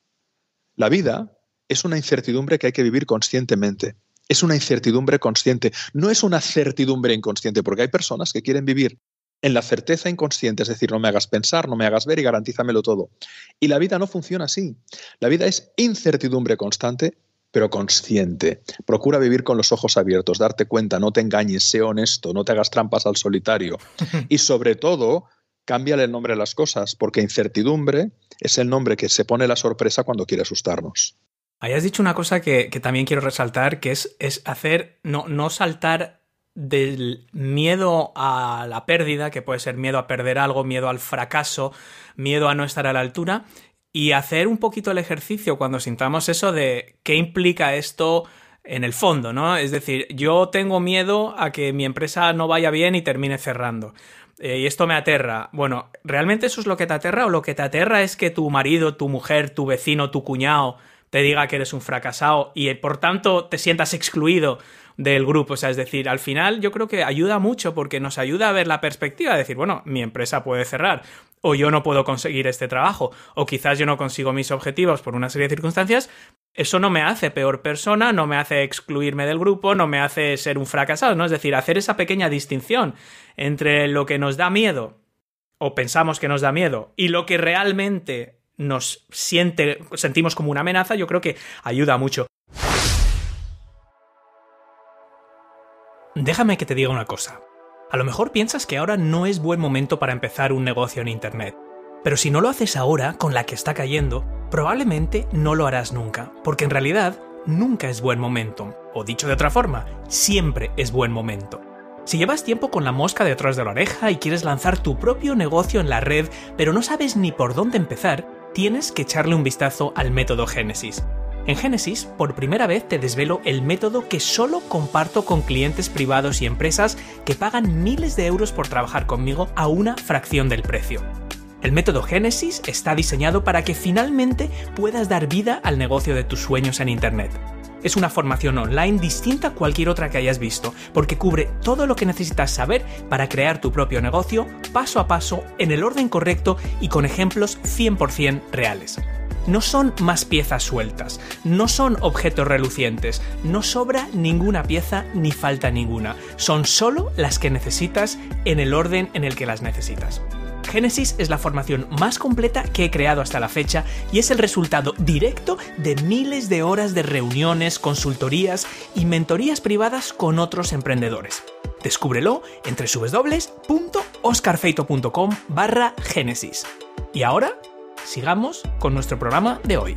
La vida es una incertidumbre que hay que vivir conscientemente es una incertidumbre consciente, no es una certidumbre inconsciente, porque hay personas que quieren vivir en la certeza inconsciente, es decir, no me hagas pensar, no me hagas ver y garantízamelo todo. Y la vida no funciona así. La vida es incertidumbre constante, pero consciente. Procura vivir con los ojos abiertos, darte cuenta, no te engañes, sé honesto, no te hagas trampas al solitario. Y sobre todo, cámbiale el nombre a las cosas, porque incertidumbre es el nombre que se pone la sorpresa cuando quiere asustarnos. Hayas dicho una cosa que, también quiero resaltar, que es, hacer, no, no saltar del miedo a la pérdida, que puede ser miedo a perder algo, miedo al fracaso, miedo a no estar a la altura, y hacer un poquito el ejercicio cuando sintamos eso de qué implica esto en el fondo, ¿no? Es decir, yo tengo miedo a que mi empresa no vaya bien y termine cerrando. Eh, y esto me aterra. Bueno, ¿realmente eso es lo que te aterra o lo que te aterra es que tu marido, tu mujer, tu vecino, tu cuñado te diga que eres un fracasado y por tanto te sientas excluido del grupo. O sea, es decir, al final yo creo que ayuda mucho porque nos ayuda a ver la perspectiva, de decir, bueno, mi empresa puede cerrar, o yo no puedo conseguir este trabajo, o quizás yo no consigo mis objetivos por una serie de circunstancias. Eso no me hace peor persona, no me hace excluirme del grupo, no me hace ser un fracasado, ¿no? Es decir, hacer esa pequeña distinción entre lo que nos da miedo o pensamos que nos da miedo y lo que realmente nos siente, sentimos como una amenaza, yo creo que ayuda mucho. Déjame que te diga una cosa. A lo mejor piensas que ahora no es buen momento para empezar un negocio en Internet, pero si no lo haces ahora, con la que está cayendo, probablemente no lo harás nunca, porque en realidad nunca es buen momento, o dicho de otra forma, siempre es buen momento. Si llevas tiempo con la mosca detrás de la oreja y quieres lanzar tu propio negocio en la red, pero no sabes ni por dónde empezar, tienes que echarle un vistazo al método Génesis. En Génesis, por primera vez te desvelo el método que solo comparto con clientes privados y empresas que pagan miles de euros por trabajar conmigo a una fracción del precio. El método Génesis está diseñado para que finalmente puedas dar vida al negocio de tus sueños en Internet. Es una formación online distinta a cualquier otra que hayas visto, porque cubre todo lo que necesitas saber para crear tu propio negocio paso a paso, en el orden correcto y con ejemplos 100% reales no son más piezas sueltas, no son objetos relucientes, no sobra ninguna pieza ni falta ninguna, son solo las que necesitas en el orden en el que las necesitas. Genesis es la formación más completa que he creado hasta la fecha y es el resultado directo de miles de horas de reuniones, consultorías y mentorías privadas con otros emprendedores. Descúbrelo en www.oscarfeito.com barra Génesis. Y ahora, sigamos con nuestro programa de hoy.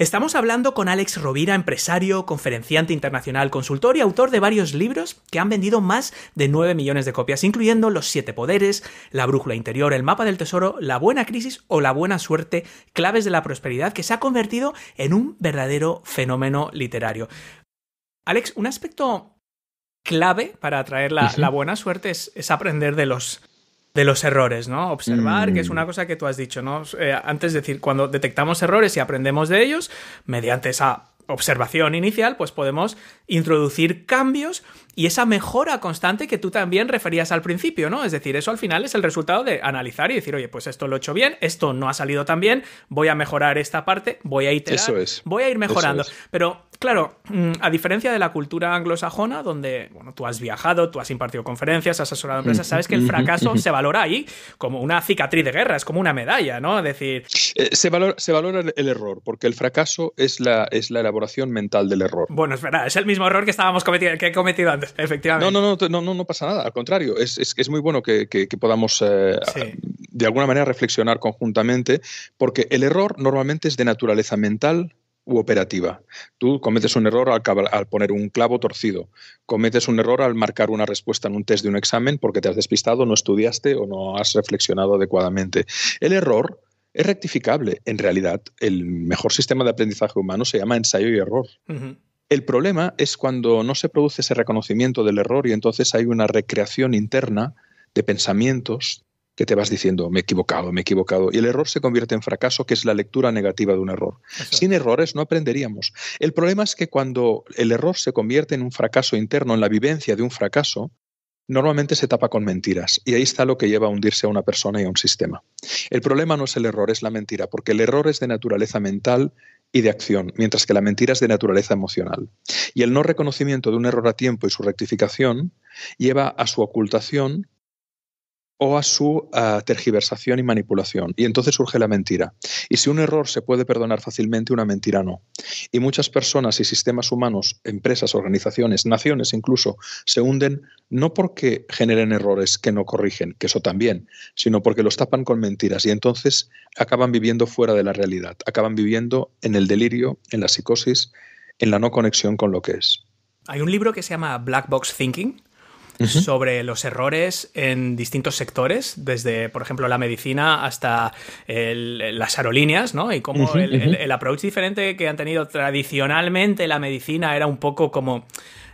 Estamos hablando con Alex Rovira, empresario, conferenciante internacional, consultor y autor de varios libros que han vendido más de nueve millones de copias, incluyendo Los Siete Poderes, La Brújula Interior, El Mapa del Tesoro, La Buena Crisis o La Buena Suerte, Claves de la Prosperidad, que se ha convertido en un verdadero fenómeno literario. Alex, un aspecto clave para atraer la, buena suerte es aprender de los, de los errores, ¿no? Observar, que es mm. una cosa que tú has dicho, ¿no? Eh, antes de decir, cuando detectamos errores y aprendemos de ellos, mediante esa observación inicial, pues podemos introducir cambios y esa mejora constante que tú también referías al principio, ¿no? Es decir, eso al final es el resultado de analizar y decir, oye, pues esto lo he hecho bien, esto no ha salido tan bien, voy a mejorar esta parte, voy a iterar, eso es. voy a ir mejorando. Pero claro, mm, a diferencia de la cultura anglosajona, donde, bueno, tú has viajado, tú has impartido conferencias, has asesorado empresas, sabes que el fracaso se valora ahí como una cicatriz de guerra, es como una medalla, ¿no? Es decir... Eh, se, valora, se valora el error, porque el fracaso es la, es la elaboración mental del error. Bueno, es verdad, es el mismo error que estábamos cometiendo, que he cometido antes. No, no, no, pasa nada. Al contrario, es, es, es muy bueno que, podamos eh, de alguna manera reflexionar conjuntamente, porque el error normalmente es de naturaleza mental, u operativa. Tú cometes un error al, poner un clavo torcido, cometes un error al marcar una respuesta en un test de un examen porque te has despistado, no estudiaste o no has reflexionado adecuadamente. El error es rectificable. En realidad, el mejor sistema de aprendizaje humano se llama ensayo y error. El problema es cuando no se produce ese reconocimiento del error y entonces hay una recreación interna de pensamientos que te vas diciendo, me he equivocado, me he equivocado. Y el error se convierte en fracaso, que es la lectura negativa de un error. Sin errores no aprenderíamos. El problema es que cuando el error se convierte en un fracaso interno, en la vivencia de un fracaso, normalmente se tapa con mentiras. Y ahí está lo que lleva a hundirse a una persona y a un sistema. El problema no es el error, es la mentira, porque el error es de naturaleza mental y de acción, mientras que la mentira es de naturaleza emocional. Y el no reconocimiento de un error a tiempo y su rectificación lleva a su ocultación o a su eh, tergiversación y manipulación. Y entonces surge la mentira. Y si un error se puede perdonar fácilmente, una mentira no. Y muchas personas y sistemas humanos, empresas, organizaciones, naciones incluso, se hunden no porque generen errores que no corrigen, que eso también, sino porque los tapan con mentiras y entonces acaban viviendo fuera de la realidad, acaban viviendo en el delirio, en la psicosis, en la no conexión con lo que es. Hay un libro que se llama Black Box Thinking, sobre los errores en distintos sectores, desde, por ejemplo, la medicina hasta las aerolíneas, ¿no? Y cómo el approach diferente que han tenido tradicionalmente la medicina era un poco como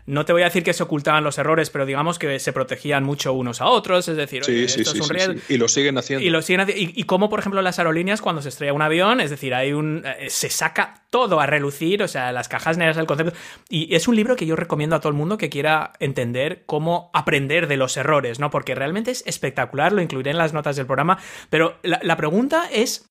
no te voy a decir que se ocultaban los errores, pero digamos que se protegían mucho unos a otros, es decir, esto es un riesgo. Y lo siguen haciendo. Y lo siguen Y, como, por ejemplo, las aerolíneas, cuando se estrella un avión, es decir, hay un. Eh, se saca todo a relucir, o sea, las cajas negras del concepto. Y es un libro que yo recomiendo a todo el mundo que quiera entender cómo aprender de los errores, ¿no? Porque realmente es espectacular, lo incluiré en las notas del programa. Pero la pregunta es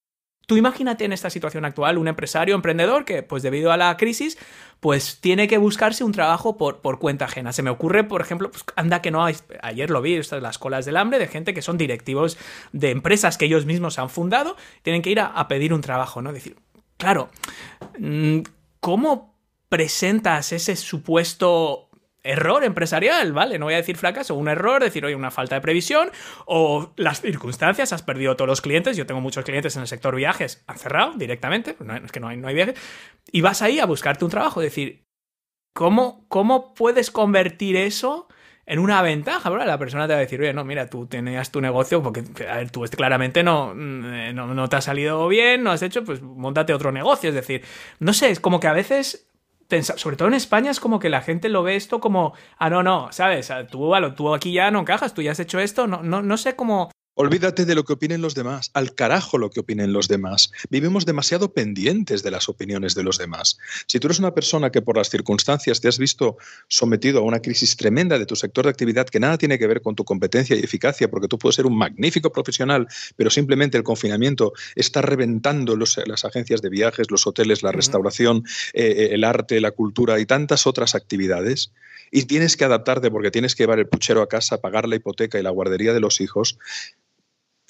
Tú imagínate en esta situación actual un empresario, emprendedor que, pues debido a la crisis, pues tiene que buscarse un trabajo por, cuenta ajena. Se me ocurre, por ejemplo, pues anda que no, ayer lo vi, estas las colas del hambre, de gente que son directivos de empresas que ellos mismos han fundado, tienen que ir a, a pedir un trabajo, ¿no? Decir, claro, mm, ¿cómo presentas ese supuesto error empresarial, ¿vale? No voy a decir fracaso, un error, decir, oye, una falta de previsión o las circunstancias, has perdido todos los clientes, yo tengo muchos clientes en el sector viajes, han cerrado directamente, es que no hay, no hay viajes, y vas ahí a buscarte un trabajo, decir, ¿cómo, cómo puedes convertir eso? en una ventaja, La persona te va a decir, oye, no, mira, tú tenías tu negocio porque, a ver, tú claramente no, mm, eh, no, no, te ha salido bien, no has hecho, pues montate otro negocio. Es decir, no sé, es como que a veces sobre todo en España es como que la gente lo ve esto como, ah, no, no, ¿sabes? Tú, tú aquí ya no encajas, tú ya has hecho esto, no, no, no sé cómo, Olvídate de lo que opinen los demás, al carajo lo que opinen los demás. Vivimos demasiado pendientes de las opiniones de los demás. Si tú eres una persona que por las circunstancias te has visto sometido a una crisis tremenda de tu sector de actividad que nada tiene que ver con tu competencia y eficacia, porque tú puedes ser un magnífico profesional, pero simplemente el confinamiento está reventando las agencias de viajes, los hoteles, la restauración, eh, eh, el arte, la cultura y tantas otras actividades y tienes que adaptarte porque tienes que llevar el puchero a casa, pagar la hipoteca y la guardería de los hijos,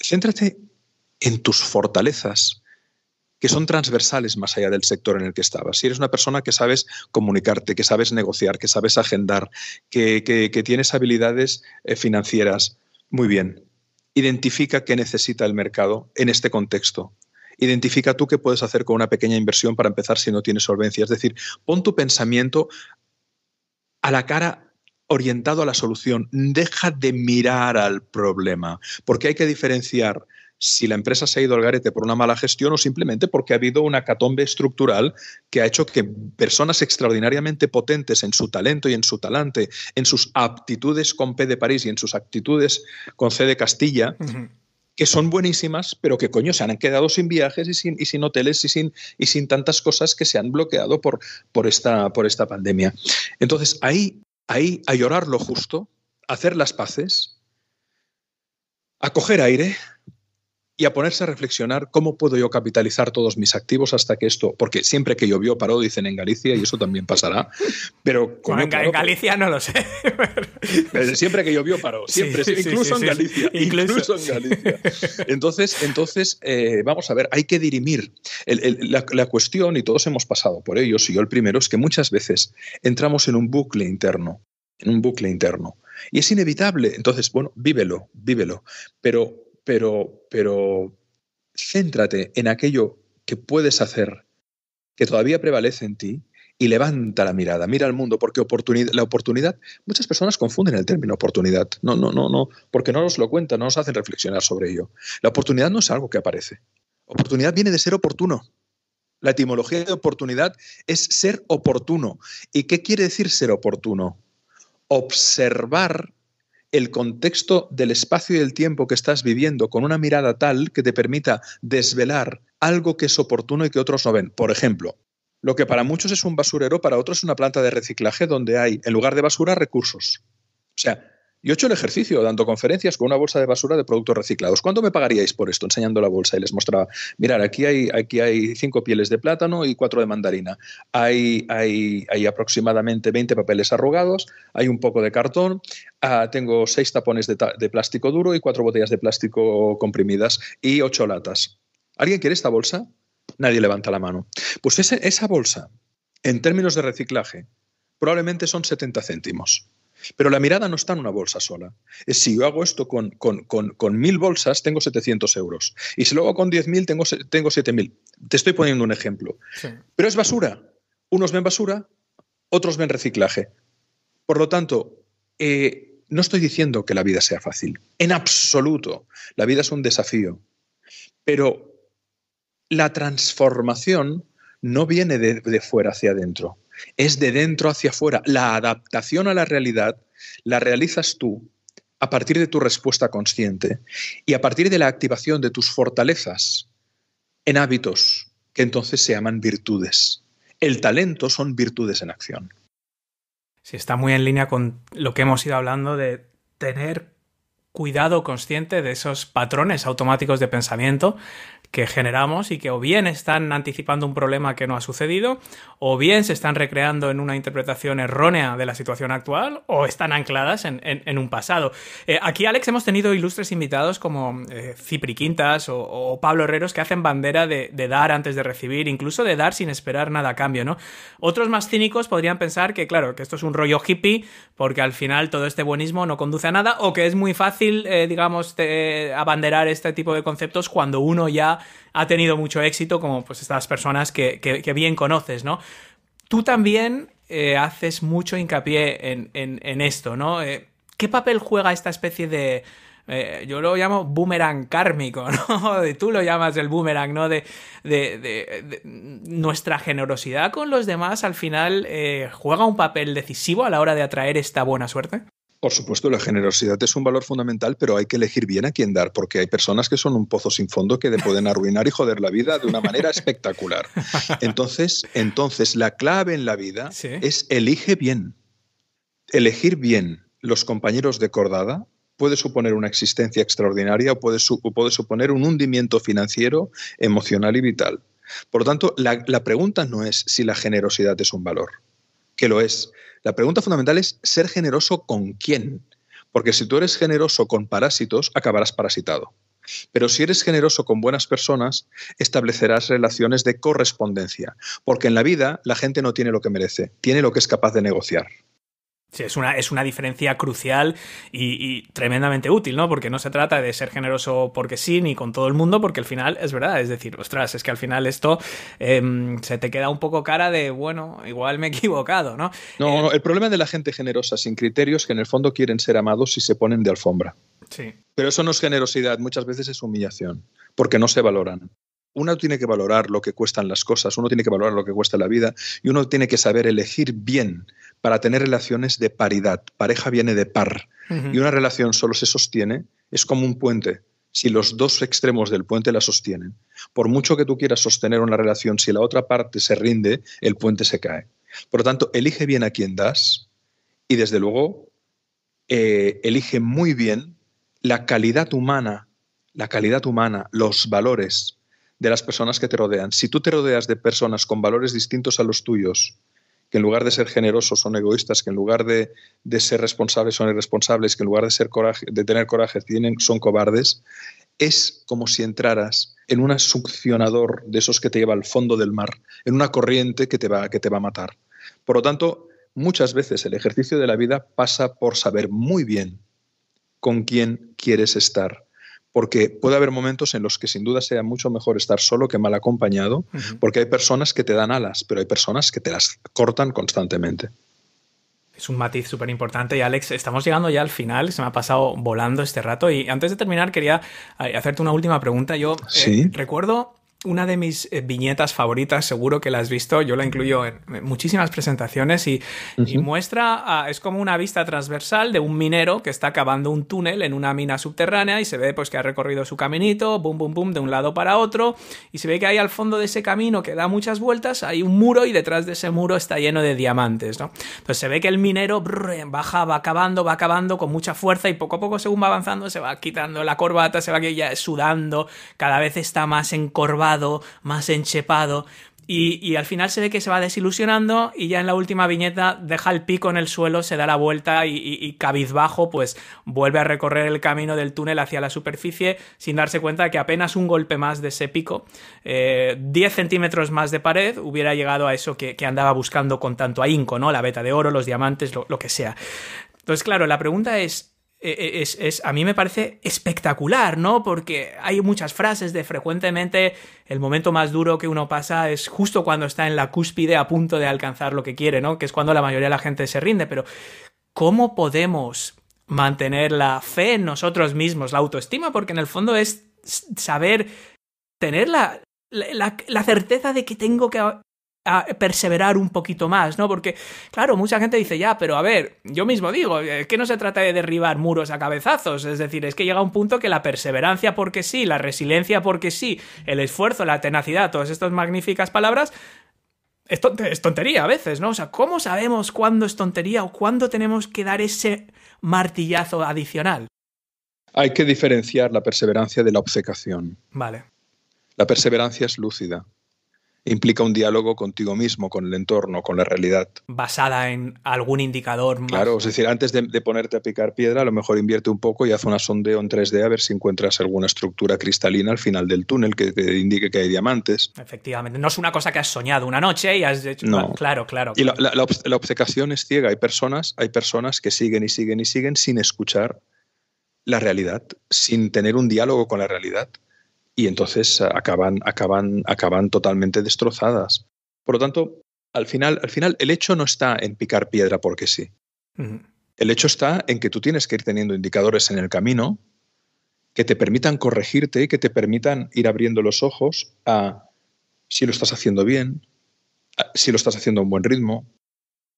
Céntrate en tus fortalezas, que son transversales más allá del sector en el que estabas. Si eres una persona que sabes comunicarte, que sabes negociar, que sabes agendar, que, que tienes habilidades eh, financieras, muy bien. Identifica qué necesita el mercado en este contexto. Identifica tú qué puedes hacer con una pequeña inversión para empezar si no tienes solvencia. Es decir, pon tu pensamiento a la cara orientado a la solución, deja de mirar al problema, porque hay que diferenciar si la empresa se ha ido al garete por una mala gestión o simplemente porque ha habido una catombe estructural que ha hecho que personas extraordinariamente potentes en su talento y en su talante, en sus aptitudes con P de París y en sus aptitudes con C de Castilla, que son buenísimas, pero que coño se han quedado sin viajes y sin, y sin hoteles y sin, y sin tantas cosas que se han bloqueado por, por, esta, por esta pandemia. Entonces ahí ahí a llorar lo justo, a hacer las paces, a coger aire, y a ponerse a reflexionar cómo puedo yo capitalizar todos mis activos hasta que esto, porque siempre que llovió paró, dicen en Galicia, y eso también pasará. Pero en, Galicia no lo sé. siempre que llovió paró, siempre, incluso, en Galicia, incluso. en Galicia. Entonces, entonces eh, vamos a ver, hay que dirimir. la, cuestión, y todos hemos pasado por ello, y yo el primero, es que muchas veces entramos en un bucle interno, en un bucle interno. Y es inevitable. Entonces, bueno, vívelo, vívelo. Pero pero, pero céntrate en aquello que puedes hacer, que todavía prevalece en ti, y levanta la mirada, mira al mundo, porque la oportunidad, muchas personas confunden el término oportunidad, no, no, no, no, porque no nos lo cuentan, no nos hacen reflexionar sobre ello. La oportunidad no es algo que aparece. Oportunidad viene de ser oportuno. La etimología de oportunidad es ser oportuno. ¿Y qué quiere decir ser oportuno? Observar el contexto del espacio y el tiempo que estás viviendo con una mirada tal que te permita desvelar algo que es oportuno y que otros no ven. Por ejemplo, lo que para muchos es un basurero, para otros es una planta de reciclaje donde hay, en lugar de basura, recursos. O sea, yo he hecho el ejercicio dando conferencias con una bolsa de basura de productos reciclados. ¿Cuánto me pagaríais por esto? Enseñando la bolsa y les mostraba, mirar, aquí hay, aquí hay cinco pieles de plátano y cuatro de mandarina. Hay, hay, aproximadamente 20 papeles arrugados, hay un poco de cartón, ah, tengo seis tapones de, plástico duro y cuatro botellas de plástico comprimidas y ocho latas. ¿Alguien quiere esta bolsa? Nadie levanta la mano. Pues esa, esa bolsa, en términos de reciclaje, probablemente son 70 céntimos. Pero la mirada no está en una bolsa sola. Es eh, si yo hago esto con, mil bolsas, tengo 700 euros. Y si lo hago con 10.000, tengo, tengo mil. Te estoy poniendo un ejemplo. Pero es basura. Unos ven basura, otros ven reciclaje. Por lo tanto, eh, no estoy diciendo que la vida sea fácil. En absoluto. La vida es un desafío. Pero la transformación no viene de fuera hacia adentro es de dentro hacia afuera. La adaptación a la realidad la realizas tú a partir de tu respuesta consciente y a partir de la activación de tus fortalezas en hábitos que entonces se llaman virtudes. El talento son virtudes en acción. Sí, está muy en línea con lo que hemos ido hablando de tener cuidado consciente de esos patrones automáticos de pensamiento que generamos y que o bien están anticipando un problema que no ha sucedido, o bien se están recreando en una interpretación errónea de la situación actual, o están ancladas en, un pasado. Eh, aquí, Alex, hemos tenido ilustres invitados como eh, Cipri Quintas o, Pablo Herreros que hacen bandera de, de, dar antes de recibir, incluso de dar sin esperar nada a cambio, ¿no? Otros más cínicos podrían pensar que, claro, que esto es un rollo hippie porque al final todo este buenismo no conduce a nada o que es muy fácil, eh, digamos, eh, abanderar este tipo de conceptos cuando uno ya ha tenido mucho éxito, como pues estas personas que, bien conoces, ¿no? Tú también eh, haces mucho hincapié en, esto, ¿no? ¿Qué papel juega esta especie de, eh, yo lo llamo boomerang kármico, ¿no? tú lo llamas el boomerang, ¿no? De, nuestra generosidad con los demás al final eh, juega un papel decisivo a la hora de atraer esta buena suerte. Por supuesto, la generosidad es un valor fundamental, pero hay que elegir bien a quién dar, porque hay personas que son un pozo sin fondo que pueden arruinar y joder la vida de una manera espectacular. Entonces, entonces la clave en la vida es elige bien. Elegir bien los compañeros de cordada, puede suponer una existencia extraordinaria o puede, suponer un hundimiento financiero, emocional y vital. Por lo tanto, la pregunta no es si la generosidad es un valor, que lo es. La pregunta fundamental es ser generoso con quién. Porque si tú eres generoso con parásitos, acabarás parasitado. Pero si eres generoso con buenas personas, establecerás relaciones de correspondencia. Porque en la vida la gente no tiene lo que merece, tiene lo que es capaz de negociar es una, diferencia crucial y, tremendamente útil, ¿no? Porque no se trata de ser generoso porque sí, ni con todo el mundo, porque al final es verdad. Es decir, ostras, es que al final esto em, se te queda un poco cara de, bueno, igual me he equivocado, ¿no? No, eh, el problema de la gente generosa sin criterios es que en el fondo quieren ser amados y se ponen de alfombra. Sí. Pero eso no es generosidad, muchas veces es humillación, porque no se valoran uno tiene que valorar lo que cuestan las cosas, uno tiene que valorar lo que cuesta la vida y uno tiene que saber elegir bien para tener relaciones de paridad. Pareja viene de par. Y una relación solo se sostiene, es como un puente. Si los dos extremos del puente la sostienen, por mucho que tú quieras sostener una relación, si la otra parte se rinde, el puente se cae. Por lo tanto, elige bien a quién das y desde luego eh, elige muy bien la calidad humana, la calidad humana, los valores de las personas que te rodean. Si tú te rodeas de personas con valores distintos a los tuyos, que en lugar de ser generosos son egoístas, que en lugar de, ser responsables son irresponsables, que en lugar de, ser de tener coraje tienen, son cobardes, es como si entraras en un succionador de esos que te lleva al fondo del mar, en una corriente que te va, que te va a matar. Por lo tanto, muchas veces el ejercicio de la vida pasa por saber muy bien con quién quieres estar porque puede haber momentos en los que sin duda sea mucho mejor estar solo que mal acompañado, porque hay personas que te dan alas, pero hay personas que te las cortan constantemente. Es un matiz súper importante y Alex, estamos llegando ya al final, se me ha pasado volando este rato y antes de terminar quería eh, hacerte una última pregunta. Yo eh, recuerdo una de mis eh, viñetas favoritas, seguro que la has visto, yo la incluyo en muchísimas presentaciones y, muestra, ah, es como una vista transversal de un minero que está cavando un túnel en una mina subterránea y se ve pues que ha recorrido su caminito, bum, bum, bum, de un lado para otro y se ve que ahí al fondo de ese camino que da muchas vueltas hay un muro y detrás de ese muro está lleno de diamantes, ¿no? Entonces se ve que el minero baja, va cavando, va cavando con mucha fuerza y poco a poco según va avanzando se va quitando la corbata, se va ya sudando, cada vez está más encorvado más enchepado. Y, al final se ve que se va desilusionando y ya en la última viñeta deja el pico en el suelo, se da la vuelta y, cabizbajo pues vuelve a recorrer el camino del túnel hacia la superficie sin darse cuenta de que apenas un golpe más de ese pico, 10 eh, centímetros más de pared, hubiera llegado a eso que, andaba buscando con tanto ahínco, ¿no? La beta de oro, los diamantes, lo que sea. Entonces, claro, la pregunta es, e, e, es, a mí me parece espectacular, ¿no? Porque hay muchas frases de frecuentemente el momento más duro que uno pasa es justo cuando está en la cúspide a punto de alcanzar lo que quiere, ¿no? Que es cuando la mayoría de la gente se rinde, pero ¿cómo podemos mantener la fe en nosotros mismos, la autoestima? Porque en el fondo es saber tener la, la certeza de que tengo que a perseverar un poquito más, ¿no? Porque, claro, mucha gente dice, ya, pero a ver, yo mismo digo, es que no se trata de derribar muros a cabezazos, es decir, es que llega un punto que la perseverancia porque sí, la resiliencia porque sí, el esfuerzo, la tenacidad, todas estas magníficas palabras, es, tontería a veces, ¿no? O sea, ¿cómo sabemos cuándo es tontería o cuándo tenemos que dar ese martillazo adicional? Hay que diferenciar la perseverancia de la obcecación. Vale. La perseverancia es lúcida implica un diálogo contigo mismo, con el entorno, con la realidad. Basada en algún indicador más. Claro, es decir, antes de, ponerte a picar piedra, a lo mejor invierte un poco y haz una sondeo en 3D a ver si encuentras alguna estructura cristalina al final del túnel que te indique que hay diamantes. Efectivamente, no es una cosa que has soñado una noche y has hecho... No. Ah, claro, claro. Y la, obcecación es ciega. Hay personas, hay personas que siguen y siguen y siguen sin escuchar la realidad, sin tener un diálogo con la realidad y entonces eh, acaban, acaban, acaban totalmente destrozadas. Por lo tanto, al final, al final, el hecho no está en picar piedra porque sí. El hecho está en que tú tienes que ir teniendo indicadores en el camino que te permitan corregirte y que te permitan ir abriendo los ojos a si lo estás haciendo bien, si lo estás haciendo a un buen ritmo,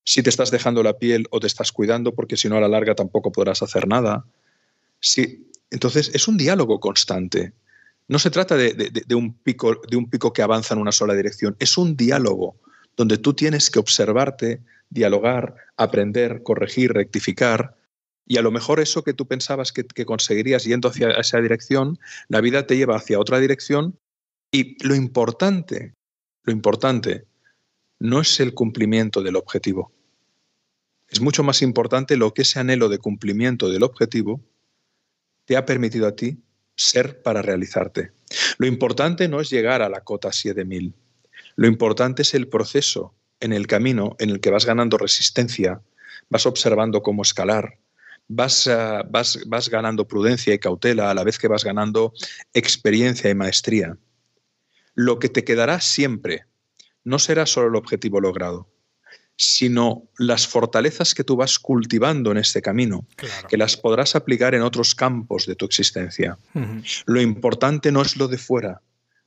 si te estás dejando la piel o te estás cuidando, porque si no a la larga tampoco podrás hacer nada. Si, entonces es un diálogo constante no se trata de, un pico, de un pico que avanza en una sola dirección, es un diálogo donde tú tienes que observarte, dialogar, aprender, corregir, rectificar. Y a lo mejor eso que tú pensabas que, que, conseguirías yendo hacia esa dirección, la vida te lleva hacia otra dirección. Y lo importante, lo importante, no es el cumplimiento del objetivo. Es mucho más importante lo que ese anhelo de cumplimiento del objetivo te ha permitido a ti ser para realizarte. Lo importante no es llegar a la cota 7000. Lo importante es el proceso en el camino en el que vas ganando resistencia, vas observando cómo escalar, vas, eh, vas, vas ganando prudencia y cautela a la vez que vas ganando experiencia y maestría. Lo que te quedará siempre no será solo el objetivo logrado, sino las fortalezas que tú vas cultivando en este camino, que las podrás aplicar en otros campos de tu existencia. Lo importante no es lo de fuera,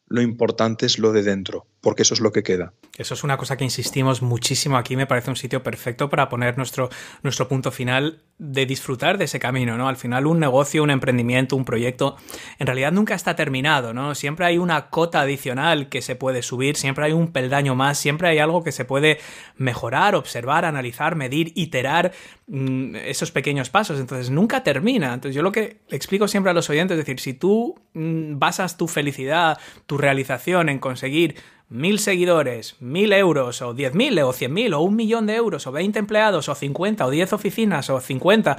lo importante es lo de dentro porque eso es lo que queda. Eso es una cosa que insistimos muchísimo aquí, me parece un sitio perfecto para poner nuestro, nuestro punto final de disfrutar de ese camino, ¿no? Al final un negocio, un emprendimiento, un proyecto, en realidad nunca está terminado, ¿no? Siempre hay una cota adicional que se puede subir, siempre hay un peldaño más, siempre hay algo que se puede mejorar, observar, analizar, medir, iterar mm, esos pequeños pasos, entonces nunca termina. Entonces yo lo que explico siempre a los oyentes es decir, si tú mm, basas tu felicidad, tu realización en conseguir mil seguidores, mil euros, o diez mil, o cien mil, o un millón de euros, o veinte empleados, o cincuenta, o diez oficinas, o cincuenta,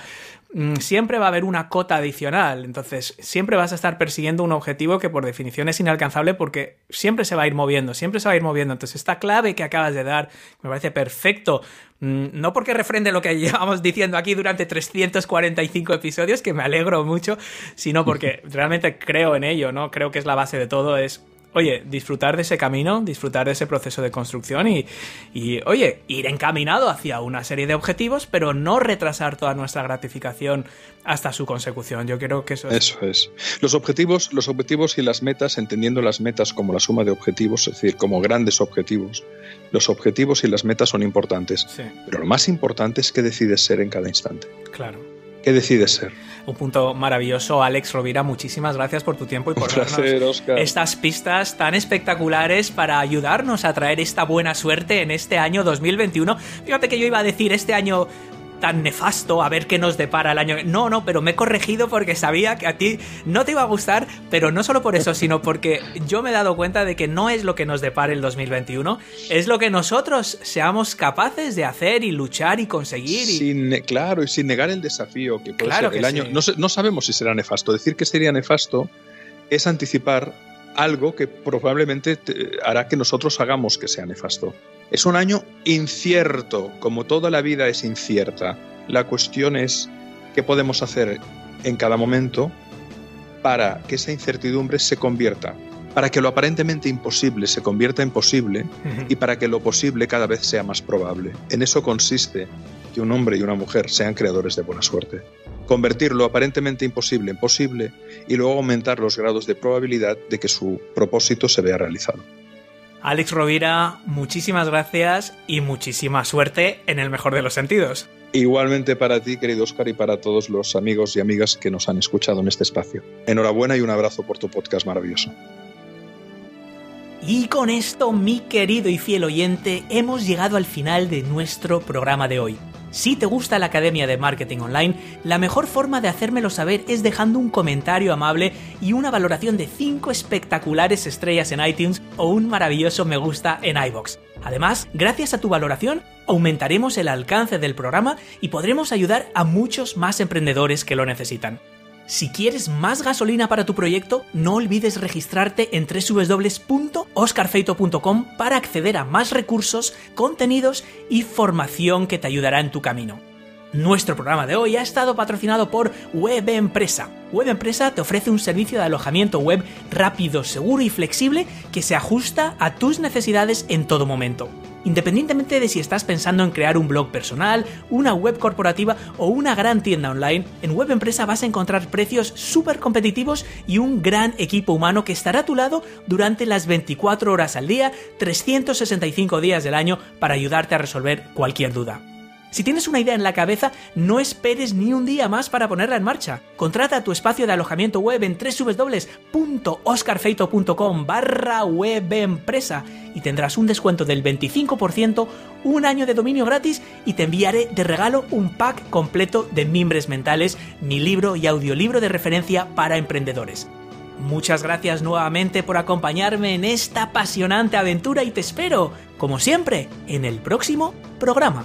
mm, siempre va a haber una cota adicional. Entonces, siempre vas a estar persiguiendo un objetivo que por definición es inalcanzable porque siempre se va a ir moviendo, siempre se va a ir moviendo. Entonces, esta clave que acabas de dar me parece perfecto. Mm, no porque refrende lo que llevamos diciendo aquí durante 345 episodios, que me alegro mucho, sino porque realmente creo en ello, ¿no? Creo que es la base de todo, es oye, disfrutar de ese camino, disfrutar de ese proceso de construcción y, oye, ir encaminado hacia una serie de objetivos, pero no retrasar toda nuestra gratificación hasta su consecución. Yo creo que eso es. Eso es. Los objetivos, los objetivos y las metas, entendiendo las metas como la suma de objetivos, es decir, como grandes objetivos, los objetivos y las metas son importantes. Pero lo más importante es que decides ser en cada instante. Claro. ¿Qué decides ser. Un punto maravilloso, Alex Rovira. Muchísimas gracias por tu tiempo y por estas pistas tan espectaculares para ayudarnos a traer esta buena suerte en este año 2021. Fíjate que yo iba a decir este año tan nefasto, a ver qué nos depara el año. No, no, pero me he corregido porque sabía que a ti no te iba a gustar, pero no solo por eso, sino porque yo me he dado cuenta de que no es lo que nos depara el 2021, es lo que nosotros seamos capaces de hacer y luchar y conseguir. claro, y sin negar el desafío que puede claro ser el año. No, no sabemos si será nefasto. Decir que sería nefasto es anticipar algo que probablemente hará que nosotros hagamos que sea nefasto. Es un año incierto, como toda la vida es incierta. La cuestión es qué podemos hacer en cada momento para que esa incertidumbre se convierta, para que lo aparentemente imposible se convierta en posible y para que lo posible cada vez sea más probable. En eso consiste que un hombre y una mujer sean creadores de buena suerte. Convertir lo aparentemente imposible en posible y luego aumentar los grados de probabilidad de que su propósito se vea realizado. Alex Rovira, muchísimas gracias y muchísima suerte en el mejor de los sentidos. Igualmente para ti, querido Oscar, y para todos los amigos y amigas que nos han escuchado en este espacio. Enhorabuena y un abrazo por tu podcast maravilloso. Y con esto, mi querido y fiel oyente, hemos llegado al final de nuestro programa de hoy. Si te gusta la Academia de Marketing Online, la mejor forma de hacérmelo saber es dejando un comentario amable y una valoración de 5 espectaculares estrellas en iTunes o un maravilloso me gusta en iBox. Además, gracias a tu valoración, aumentaremos el alcance del programa y podremos ayudar a muchos más emprendedores que lo necesitan. Si quieres más gasolina para tu proyecto, no olvides registrarte en www.oscarfeito.com para acceder a más recursos, contenidos y formación que te ayudará en tu camino. Nuestro programa de hoy ha estado patrocinado por Web Empresa. te ofrece un servicio de alojamiento web rápido, seguro y flexible que se ajusta a tus necesidades en todo momento. Independientemente de si estás pensando en crear un blog personal, una web corporativa o una gran tienda online, en Web vas a encontrar precios súper competitivos y un gran equipo humano que estará a tu lado durante las 24 horas al día, 365 días del año para ayudarte a resolver cualquier duda. Si tienes una idea en la cabeza, no esperes ni un día más para ponerla en marcha. Contrata tu espacio de alojamiento web en www.oscarfeito.com barra web y tendrás un descuento del 25%, un año de dominio gratis y te enviaré de regalo un pack completo de mimbres mentales, mi libro y audiolibro de referencia para emprendedores. Muchas gracias nuevamente por acompañarme en esta apasionante aventura y te espero, como siempre, en el próximo programa.